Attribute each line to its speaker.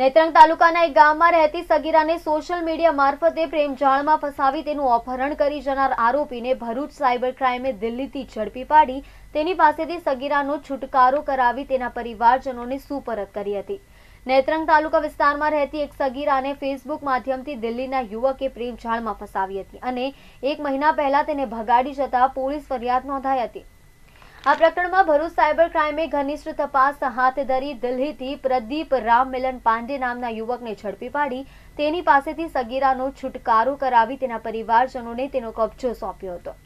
Speaker 1: નેત્રંગ તાલુકાના એક ગામમાં રહેતી સગીરાને સોશિયલ મીડિયા મારફતે પ્રેમજાળમાં ફસાવી તેનું અપહરણ કરી જનાર આરોપીને ભરૂચ સાયબર ક્રાઇમે દિલ્હીથી ઝડપી પાડી તેની પાસેથી સગીરાનો છુટકારો કરાવી તેના પરિવારજનોને સુપરત કરી હતી નેત્રંગ તાલુકા વિસ્તારમાં રહેતી એક સગીરાને ફેસબુક માધ્યમથી દિલ્હીના યુવકે પ્રેમજાળમાં ફસાવી હતી અને એક મહિના પહેલા તેને ભગાડી જતા પોલીસ ફરિયાદ નોંધાઈ હતી આ પ્રકરણમાં ભરૂચ સાયબર ક્રાઇમે ઘનિષ્ઠ તપાસ હાથ ધરી દિલ્હીથી પ્રદીપ રામ મિલન પાંડે નામના યુવકને ઝડપી પાડી તેની પાસેથી સગીરાનો છુટકારો કરાવી તેના પરિવારજનોને તેનો કબજો સોંપ્યો હતો